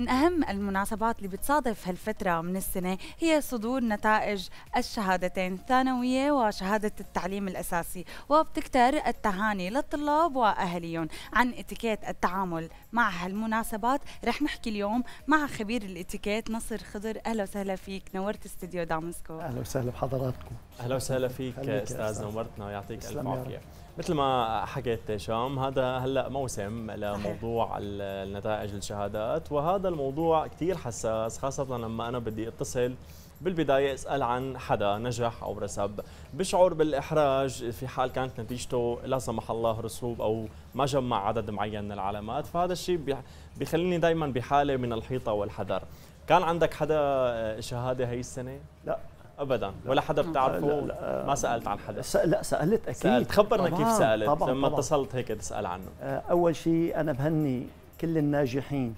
من أهم المناسبات اللي بتصادف هالفترة من السنة هي صدور نتائج الشهادتين الثانوية وشهادة التعليم الأساسي وبتكتر التهاني للطلاب وأهليهم عن اتيكيت التعامل مع هالمناسبات رح نحكي اليوم مع خبير الاتيكيت نصر خضر أهلا وسهلا فيك نورت استديو دامسكو أهلا وسهلا بحضراتكم أهلا وسهلا فيك أستاذ نورتنا ويعطيك ألف عافية مثل ما حكيت هشام هذا هلا موسم لموضوع النتائج الشهادات وهذا الموضوع كثير حساس خاصه لما انا بدي اتصل بالبداية اسأل عن حدا نجح أو رسب بشعر بالإحراج في حال كانت نتيجته لا سمح الله رسوب أو ما جمع عدد معين من العلامات فهذا الشيء بيخليني دائما بحالة من الحيطة والحذر كان عندك حدا آه، شهادة هاي السنة؟ لا ابدا ولا حدا بتعرفه لا لا ما سالت عن حدا لا سالت اكيد سألت. خبرنا طبعاً كيف سالت طبعاً لما طبعاً. اتصلت هيك تسال عنه آه، اول شيء انا بهني كل الناجحين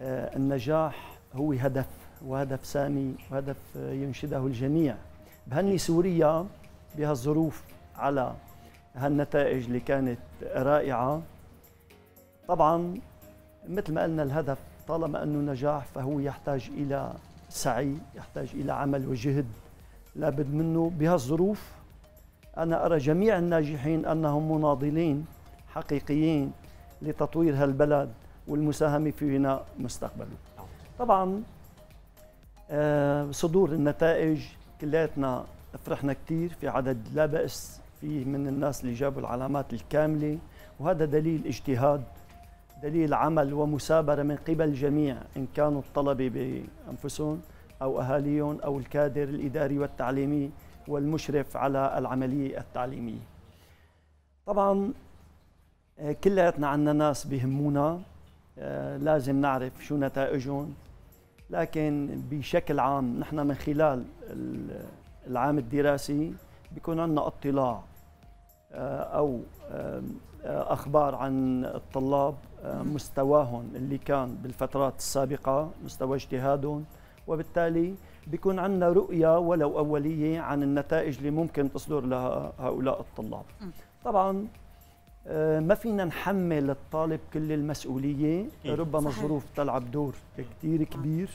آه، النجاح هو هدف وهدف سامي وهدف آه، ينشده الجميع بهني سوريا بهالظروف على هالنتائج اللي كانت رائعه طبعا مثل ما قلنا الهدف طالما انه نجاح فهو يحتاج الى سعي يحتاج إلى عمل وجهد لابد منه بهالظروف أنا أرى جميع الناجحين أنهم مناضلين حقيقيين لتطوير هالبلد والمساهمة في بناء مستقبله طبعا آه، صدور النتائج كلياتنا فرحنا كثير في عدد لا بأس فيه من الناس اللي جابوا العلامات الكاملة وهذا دليل اجتهاد دليل عمل ومثابرة من قبل الجميع إن كانوا الطلبة بأنفسهم أو أهاليهم أو الكادر الإداري والتعليمي والمشرف على العملية التعليمية طبعا آه، كلياتنا عندنا ناس بهمونا آه، لازم نعرف شو نتائجهم لكن بشكل عام نحن من خلال العام الدراسي بيكون عندنا اطلاع آه، او آه، اخبار عن الطلاب آه، مستواهم اللي كان بالفترات السابقه مستوى اجتهادهم وبالتالي بيكون عندنا رؤيه ولو اوليه عن النتائج اللي ممكن تصدر لها هؤلاء الطلاب طبعا آه، ما فينا نحمل الطالب كل المسؤوليه إيه. ربما الظروف تلعب دور كثير كبير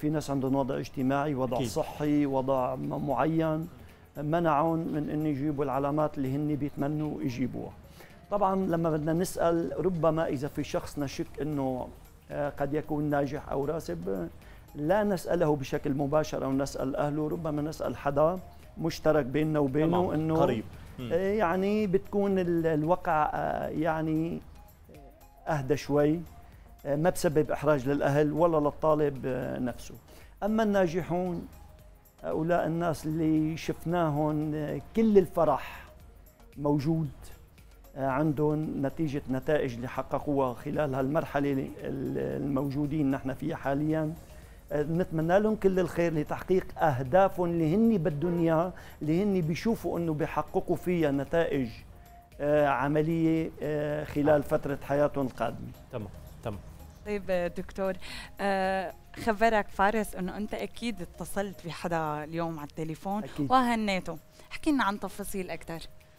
في ناس عندهم وضع اجتماعي وضع صحي وضع معين منعهم من أن يجيبوا العلامات اللي هن بيتمنوا يجيبوها طبعا لما بدنا نسال ربما اذا في شخص نشك انه آه، قد يكون ناجح او راسب لا نساله بشكل مباشر او نسال اهله ربما نسال حدا مشترك بيننا وبينه انه قريب آه، يعني بتكون الوقع آه، يعني اهدى شوي ما بسبب احراج للاهل ولا للطالب نفسه اما الناجحون هؤلاء الناس اللي شفناهم كل الفرح موجود عندهم نتيجة نتائج اللي حققوها خلال هالمرحلة الموجودين نحن فيها حالياً آه، نتمنى لهم كل الخير لتحقيق اهدافهم اللي هن بدهم اياها اللي هن بيشوفوا انه بيحققوا فيها نتائج آه، عمليه آه، خلال فتره حياتهم القادمه تمام تمام طيب دكتور خبرك فارس انه انت اكيد اتصلت بحدا اليوم على التليفون أكيد. وهنيته احكي لنا عن تفاصيل اكثر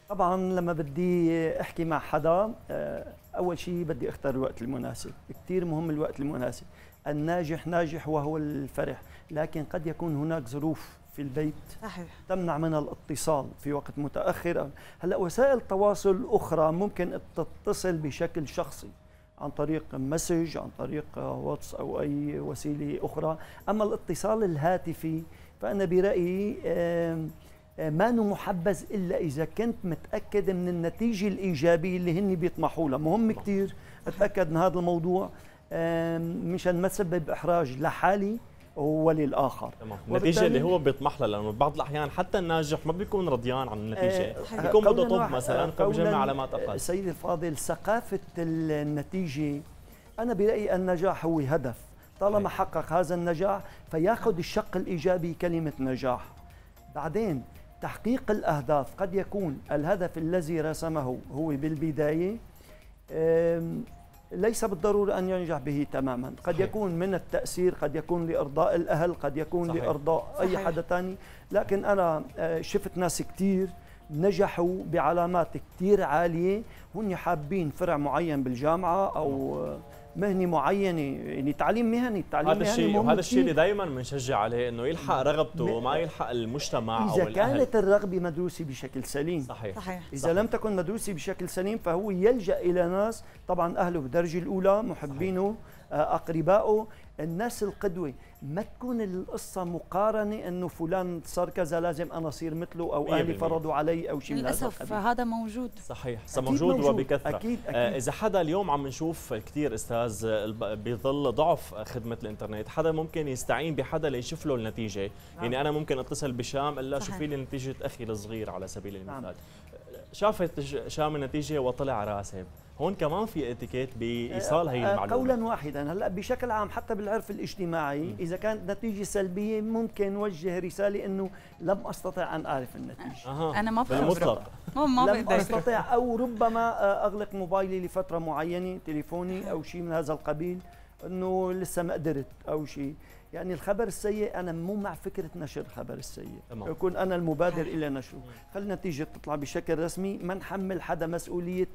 طبعا لما بدي احكي مع حدا آه، اول شيء بدي اختار الوقت المناسب كثير مهم الوقت المناسب الناجح ناجح وهو الفرح لكن قد يكون هناك ظروف في البيت صحيح. تمنع من الاتصال في وقت متاخر هلا وسائل تواصل اخرى ممكن تتصل بشكل شخصي عن طريق مسج عن طريق واتس او اي وسيله اخرى اما الاتصال الهاتفي فانا برايي ما محبذ الا اذا كنت متاكد من النتيجه الايجابيه اللي هن بيطمحوا لها مهم كثير اتاكد من هذا الموضوع مشان ما سبب احراج لحالي وللاخر تمام النتيجه اللي هو بيطمح لها لانه بعض الاحيان حتى الناجح ما بيكون رضيان عن النتيجه آه بيكون بده طب مثلا فبجمع آه، علامات اقل آه، سيدي الفاضل ثقافه النتيجه انا برايي النجاح هو هدف طالما حقق هذا النجاح فياخذ الشق الايجابي كلمه نجاح بعدين تحقيق الأهداف قد يكون الهدف الذي رسمه هو بالبداية ليس بالضرورة أن ينجح به تماما قد صحيح. يكون من التأثير قد يكون لإرضاء الأهل قد يكون صحيح. لإرضاء صحيح. أي حدا تاني لكن أنا آه، شفت ناس كتير نجحوا بعلامات كتير عالية هن حابين فرع معين بالجامعة أو آه، مهني معينه يعني تعليم مهني التعليم هذا الشيء وهذا الشيء اللي دائما بنشجع عليه انه يلحق رغبته وما يلحق المجتمع اذا او اذا كانت الرغبه مدروسه بشكل سليم صحيح, صحيح. اذا صحيح. لم تكن مدروسه بشكل سليم فهو يلجا الى ناس طبعا اهله بالدرجه الاولى محبينه صحيح. آه، اقربائه الناس القدوه ما تكون القصه مقارنه انه فلان صار كذا لازم انا اصير مثله او اهلي فرضوا علي او شيء من للاسف هذا موجود صحيح أكيد موجود وبكثره أكيد آه، أكيد. آه اذا حدا اليوم عم نشوف كثير استاذ بظل ضعف خدمه الانترنت حدا ممكن يستعين بحدا ليشوف له النتيجه يعني نعم. يعني انا ممكن اتصل بشام الا شوفي لي نتيجه اخي الصغير على سبيل نعم. المثال نعم. شافت شام النتيجه وطلع راسب هون كمان في اتيكيت بايصال هي آه، آه، المعلومه قولا واحدا هلا بشكل عام حتى بالعرف الاجتماعي اذا كانت نتيجه سلبيه ممكن نوجه رساله انه لم استطع ان اعرف النتيجه أه. انا ما بالمطلق ما لم استطع او ربما آه، اغلق موبايلي لفتره معينه تليفوني او شيء من هذا القبيل انه لسه ما قدرت او شيء يعني الخبر السيء انا مو مع فكره نشر الخبر السيء تمام. يكون انا المبادر الى نشره خلي النتيجه تطلع بشكل رسمي ما نحمل حدا مسؤوليه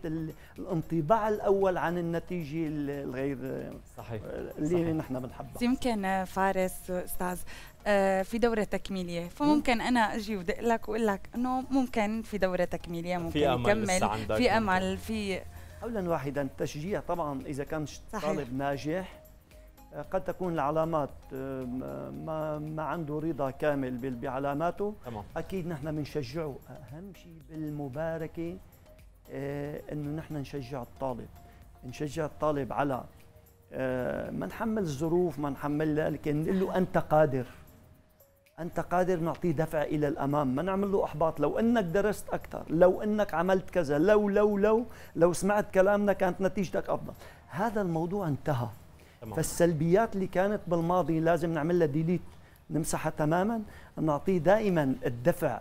الانطباع الاول عن النتيجه الغير صحيح اللي صحيح. نحن بنحبها يمكن آه، فارس استاذ آه، في دورة تكميلية فممكن أنا أجي ودق لك وأقول لك أنه ممكن في دورة تكميلية ممكن في أمل يكمل في أمل في قولا واحدا التشجيع طبعا إذا كان صحيح. طالب ناجح قد تكون العلامات آه، ما ما عنده رضا كامل بعلاماته تمام. اكيد نحن بنشجعه اهم شيء بالمباركه آه، انه نحن نشجع الطالب نشجع الطالب على آه، ما نحمل الظروف ما نحمل لكن نقول له انت قادر انت قادر نعطيه دفع الى الامام ما نعمل له احباط لو انك درست اكثر لو انك عملت كذا لو لو لو لو سمعت كلامنا كانت نتيجتك افضل هذا الموضوع انتهى تمام. فالسلبيات اللي كانت بالماضي لازم نعمل لها ديليت نمسحها تماما نعطيه دائما الدفع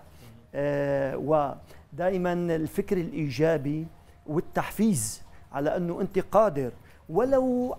آه ودائما الفكر الايجابي والتحفيز على انه انت قادر ولو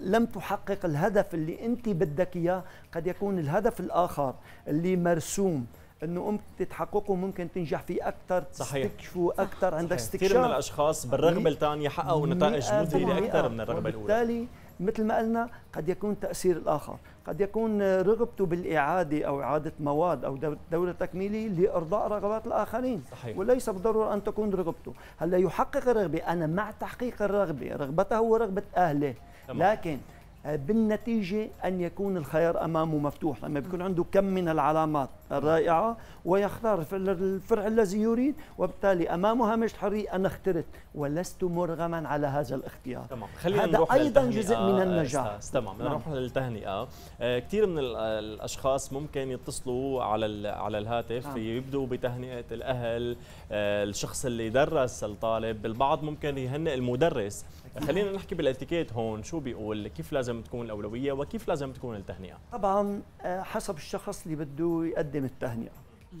لم تحقق الهدف اللي انت بدك اياه قد يكون الهدف الاخر اللي مرسوم انه انت تحققه ممكن تنجح فيه اكثر تستكشفه اكثر عندك استكشاف كثير من الاشخاص بالرغبه الثانيه حققوا نتائج مذهله اكثر من الرغبه الاولى مثل ما قلنا قد يكون تأثير الآخر قد يكون رغبته بالإعادة أو إعادة مواد أو دورة تكميلية لإرضاء رغبات الآخرين صحيح. وليس بالضرورة أن تكون رغبته هلا يحقق الرغبة أنا مع تحقيق الرغبة رغبته هو رغبة أهله تمام. لكن آه، بالنتيجة أن يكون الخيار أمامه مفتوح لما بيكون عنده كم من العلامات الرائعة ويختار الفرع الذي يريد وبالتالي أمام هامش الحرية أنا اخترت ولست مرغما على هذا الاختيار تمام. خلينا هذا نروح أيضا جزء من آه، النجاح تمام نعم. نروح للتهنئة آه كثير من الأشخاص ممكن يتصلوا على على الهاتف نعم. يبدوا بتهنئة الأهل آه الشخص اللي درس الطالب البعض ممكن يهنئ المدرس خلينا نحكي بالاتيكيت هون شو بيقول كيف لازم تكون الأولوية وكيف لازم تكون التهنئة طبعا آه، حسب الشخص اللي بده يقدم بقدم التهنئه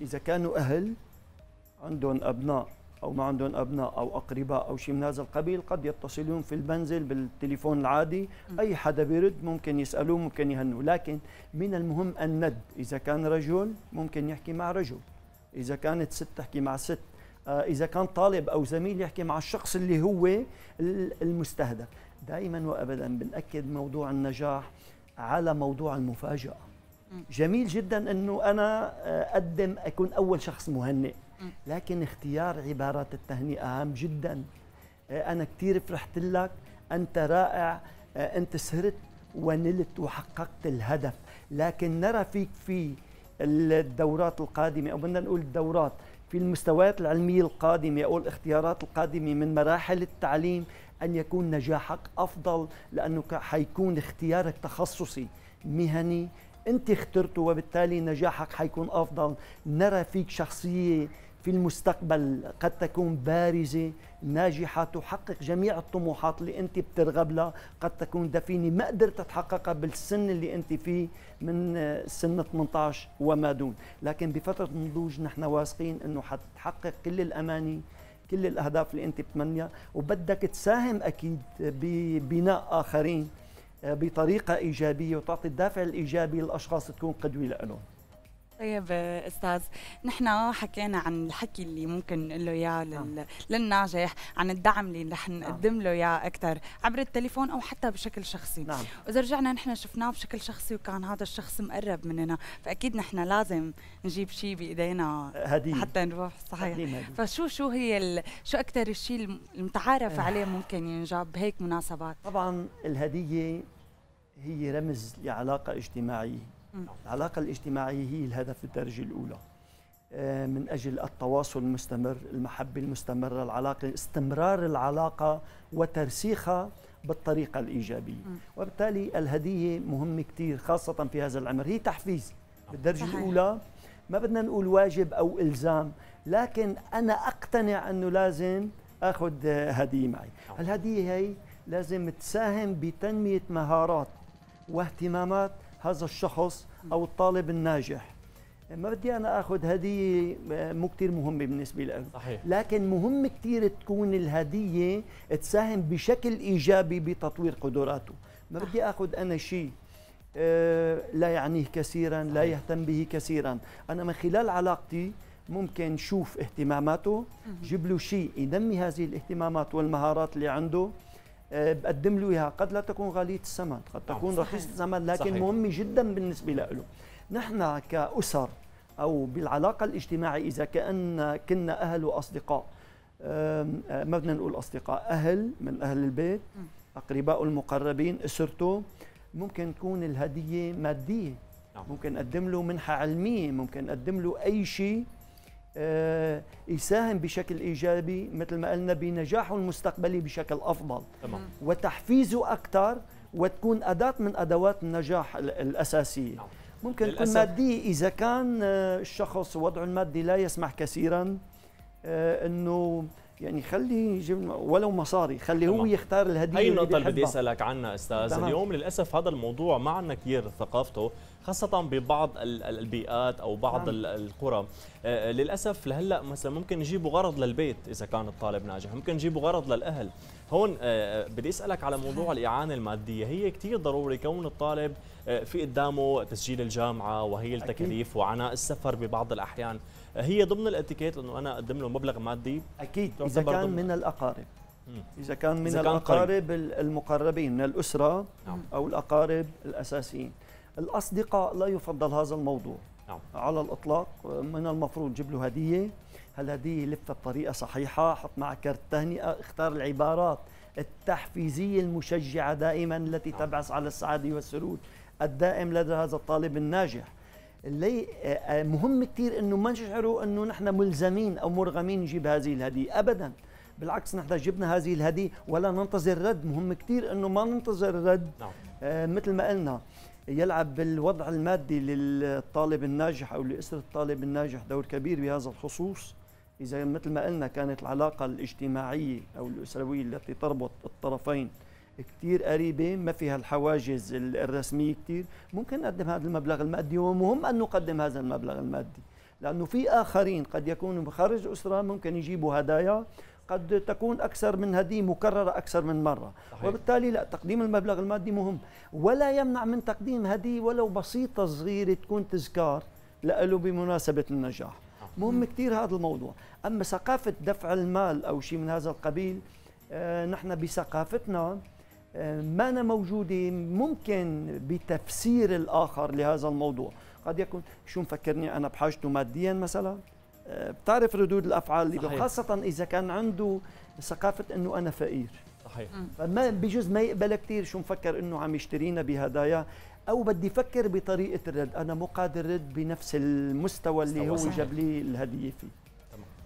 اذا كانوا اهل عندهم ابناء او ما عندهم ابناء او اقرباء او شيء من هذا القبيل قد يتصلون في المنزل بالتليفون العادي اي حدا بيرد ممكن يسالوه ممكن يهنوا لكن من المهم الند اذا كان رجل ممكن يحكي مع رجل اذا كانت ست تحكي مع ست آه، اذا كان طالب او زميل يحكي مع الشخص اللي هو المستهدف دائما وابدا بناكد موضوع النجاح على موضوع المفاجاه جميل جدا انه انا آه، اقدم اكون اول شخص مهنئ لكن اختيار عبارات التهنئه اهم جدا آه، انا كثير فرحت لك انت رائع آه، انت سهرت ونلت وحققت الهدف لكن نرى فيك في الدورات القادمه او بدنا نقول الدورات في المستويات العلميه القادمه او الاختيارات القادمه من مراحل التعليم ان يكون نجاحك افضل لانه حيكون اختيارك تخصصي مهني انت اخترته وبالتالي نجاحك حيكون افضل نرى فيك شخصيه في المستقبل قد تكون بارزة ناجحة تحقق جميع الطموحات اللي أنت بترغب لها قد تكون دفينة ما قدرت تحققها بالسن اللي أنت فيه من سن 18 وما دون لكن بفترة النضوج نحن واثقين أنه حتحقق كل الأماني كل الأهداف اللي أنت بتمنيها وبدك تساهم أكيد ببناء آخرين بطريقه ايجابيه وتعطي الدافع الايجابي للاشخاص تكون قدوه لهم طيب استاذ نحن حكينا عن الحكي اللي ممكن نقول له اياه نعم. لل... للناجح عن الدعم اللي رح نعم. نقدم له اياه اكثر عبر التليفون او حتى بشكل شخصي نعم. واذا رجعنا نحن شفناه بشكل شخصي وكان هذا الشخص مقرب مننا فاكيد نحن لازم نجيب شيء بايدينا هديم. حتى نروح صحيح هديم هديم. فشو شو هي ال... شو اكثر الشيء المتعارف آه. عليه ممكن ينجاب بهيك مناسبات طبعا الهديه هي رمز لعلاقة اجتماعية العلاقة الاجتماعية هي الهدف الدرجة الأولى آه، من أجل التواصل المستمر المحبة المستمرة العلاقة استمرار العلاقة وترسيخها بالطريقة الإيجابية وبالتالي الهدية مهمة كثير خاصة في هذا العمر هي تحفيز بالدرجة صحيح. الأولى ما بدنا نقول واجب أو إلزام لكن أنا أقتنع أنه لازم أخذ هدية معي نعم. الهدية هي لازم تساهم بتنمية مهارات واهتمامات هذا الشخص أو الطالب الناجح ما بدي أنا أخذ هدية آه، مو كثير مهمة بالنسبة لأنا صحيح. لكن مهم كثير تكون الهدية تساهم بشكل إيجابي بتطوير قدراته ما بدي أخذ أنا شيء آه، لا يعنيه كثيرا لا يهتم به كثيرا أنا من خلال علاقتي ممكن شوف اهتماماته جيب له شيء ينمي هذه الاهتمامات والمهارات اللي عنده آه، بقدم له اياها قد لا تكون غاليه الثمن قد نعم، تكون رخيصه الثمن لكن صحيح. مهمه جدا بالنسبه له نحن كاسر او بالعلاقه الاجتماعيه اذا كان كنا اهل واصدقاء ما آه، بدنا نقول اصدقاء اهل من اهل البيت اقرباء المقربين اسرته ممكن تكون الهديه ماديه نعم. ممكن اقدم له منحه علميه ممكن اقدم له اي شيء آه، يساهم بشكل ايجابي مثل ما قلنا بنجاحه المستقبلي بشكل افضل تمام. وتحفيزه اكثر وتكون اداه من ادوات النجاح الاساسيه نعم. ممكن تكون ماديه اذا كان آه، الشخص وضعه المادي لا يسمح كثيرا آه، انه يعني خلي يجيب ولو مصاري خلي هو يختار الهديه هي النقطه اللي بدي اسالك عنها استاذ طبعا. اليوم للاسف هذا الموضوع ما عندنا كثير ثقافته خاصة ببعض البيئات أو بعض نعم. القرى آه، آه، للأسف لهلأ مثلا ممكن يجيبوا غرض للبيت إذا كان الطالب ناجح ممكن يجيبوا غرض للأهل هون آه، بدي أسألك على موضوع الإعانة المادية هي كثير ضروري كون الطالب في قدامه تسجيل الجامعة وهي التكاليف وعناء السفر ببعض الأحيان هي ضمن الاتيكيت انه انا اقدم له مبلغ مادي اكيد اذا كان من الاقارب اذا كان من إذا كان الاقارب قريب. المقربين من الاسره نعم. او الاقارب الاساسيين الاصدقاء لا يفضل هذا الموضوع نعم. على الاطلاق من المفروض جيب له هديه هالهديه لفها بطريقه صحيحه حط معك كرت تهنئه اختار العبارات التحفيزيه المشجعه دائما التي نعم. تبعث على السعاده والسرور الدائم لدى هذا الطالب الناجح اللي آه، آه، مهم كثير انه ما نشعروا انه نحن ملزمين او مرغمين نجيب هذه الهديه ابدا بالعكس نحن جبنا هذه الهديه ولا ننتظر رد مهم كثير انه ما ننتظر رد نعم. آه مثل ما قلنا يلعب بالوضع المادي للطالب الناجح او لاسره الطالب الناجح دور كبير بهذا الخصوص اذا مثل ما قلنا كانت العلاقه الاجتماعيه او الاسرويه التي تربط الطرفين كثير قريبه ما فيها الحواجز الرسميه كثير ممكن نقدم هذا المبلغ المادي ومهم ان نقدم هذا المبلغ المادي لانه في اخرين قد يكونوا من خارج الاسره ممكن يجيبوا هدايا قد تكون اكثر من هديه مكرره اكثر من مره صحيح. وبالتالي لا تقديم المبلغ المادي مهم ولا يمنع من تقديم هديه ولو بسيطه صغيره تكون تذكار لأله بمناسبه النجاح آه. مهم كثير هذا الموضوع اما ثقافه دفع المال او شيء من هذا القبيل آه نحن بثقافتنا آه، ما موجودة ممكن بتفسير الآخر لهذا الموضوع قد يكون شو مفكرني أنا بحاجته ماديا مثلا آه، بتعرف ردود الأفعال صحيح. خاصة إذا كان عنده ثقافة أنه أنا فقير صحيح فما بجوز ما يقبل كثير شو مفكر أنه عم يشترينا بهدايا او بدي افكر بطريقه الرد انا مو قادر رد بنفس المستوى اللي هو جاب لي الهديه فيه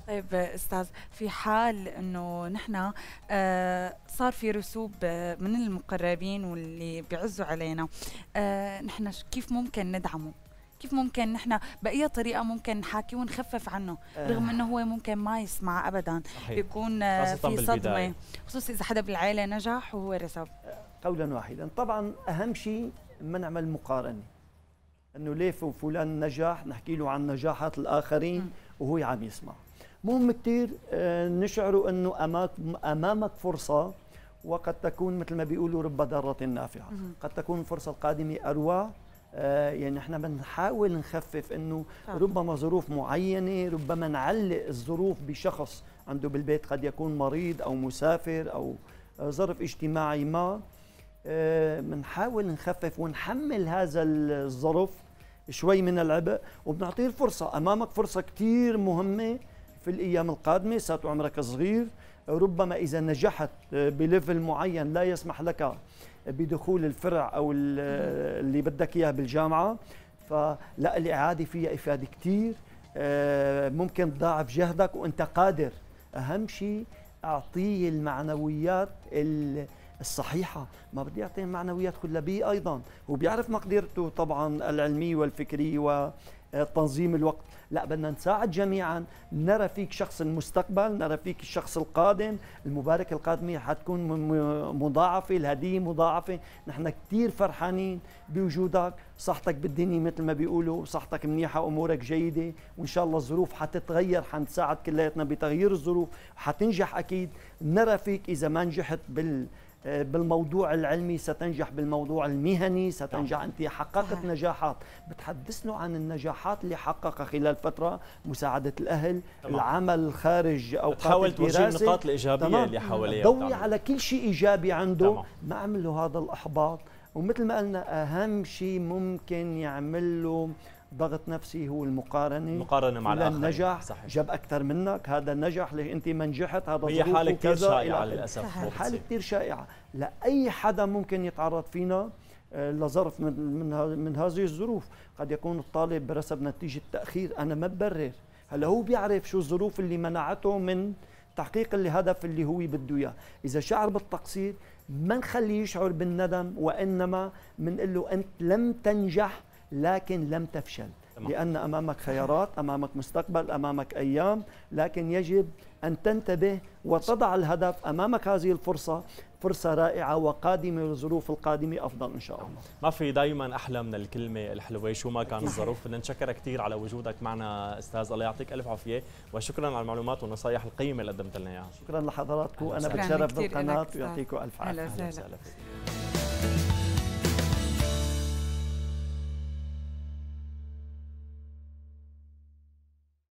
طيب استاذ في حال انه نحن آه، صار في رسوب آه، من المقربين واللي بيعزوا علينا آه، نحن كيف ممكن ندعمه كيف ممكن نحن باي طريقه ممكن نحاكي ونخفف عنه آه. رغم انه هو ممكن ما يسمع ابدا صحيح. يكون في صدمه خصوصا اذا حدا بالعائله نجح وهو رسب قولا واحدا طبعا اهم شيء ما نعمل مقارنه انه ليه فلان نجح نحكي له عن نجاحات الاخرين وهو عم يسمع مهم كثير آه، نشعر انه امامك امامك فرصه وقد تكون مثل ما بيقولوا رب ضاره نافعه قد تكون الفرصه القادمه اروع آه، يعني نحن بنحاول نخفف انه ربما ظروف معينه ربما نعلق الظروف بشخص عنده بالبيت قد يكون مريض او مسافر او ظرف اجتماعي ما آه، بنحاول نخفف ونحمل هذا الظرف شوي من العبء وبنعطيه الفرصه امامك فرصه كثير مهمه في الأيام القادمة سات عمرك صغير ربما إذا نجحت آه، بليفل معين لا يسمح لك بدخول الفرع أو آه، اللي بدك إياه بالجامعة فلا الإعادة فيها إفادة كثير آه، ممكن تضاعف جهدك وأنت قادر أهم شيء أعطيه المعنويات الصحيحة ما بدي أعطيه معنويات بي أيضا وبيعرف مقدرته طبعا العلمية والفكرية وتنظيم الوقت لا بدنا نساعد جميعا نرى فيك شخص المستقبل نرى فيك الشخص القادم المبارك القادمة حتكون مضاعفة الهدية مضاعفة نحن كثير فرحانين بوجودك صحتك بالدنيا مثل ما بيقولوا صحتك منيحة أمورك جيدة وإن شاء الله الظروف حتتغير حنساعد كلياتنا بتغيير الظروف حتنجح أكيد نرى فيك إذا ما نجحت بال آه، بالموضوع العلمي ستنجح بالموضوع المهني ستنجح أنت حققت نجاحات بتحدثنا عن النجاحات اللي حققها خلال فترة مساعدة الأهل طبعا. العمل خارج او تحاول توجه النقاط الإيجابية طبعا. اللي حواليه ضوي على كل شيء إيجابي عنده طبعا. ما عمل له هذا الإحباط ومثل ما قلنا أهم شيء ممكن يعمل له ضغط نفسي هو المقارنه المقارنه مع الاخرين النجاح صحيح. جاب اكثر منك هذا نجح ليه انت ما نجحت هذا هي حاله كثير يعني شائعه للاسف حاله كثير شائعه لاي حدا ممكن يتعرض فينا آه، لظرف من من هذه الظروف قد يكون الطالب برسب نتيجه تاخير انا ما ببرر هلا هو بيعرف شو الظروف اللي منعته من تحقيق الهدف اللي هو بده اياه اذا شعر بالتقصير ما نخليه يشعر بالندم وانما بنقول له انت لم تنجح لكن لم تفشل لأن أمامك خيارات أمامك مستقبل أمامك أيام لكن يجب أن تنتبه وتضع الهدف أمامك هذه الفرصة فرصة رائعة وقادمة والظروف القادمة أفضل إن شاء الله ما في دايما أحلى من الكلمة الحلوة شو ما كان الظروف بدنا نشكرك كثير على وجودك معنا أستاذ الله يعطيك ألف عافية وشكرا على المعلومات والنصائح القيمة اللي قدمت لنا إياها شكرا لحضراتكم أنا بتشرف بالقناة ويعطيكم ألف عافية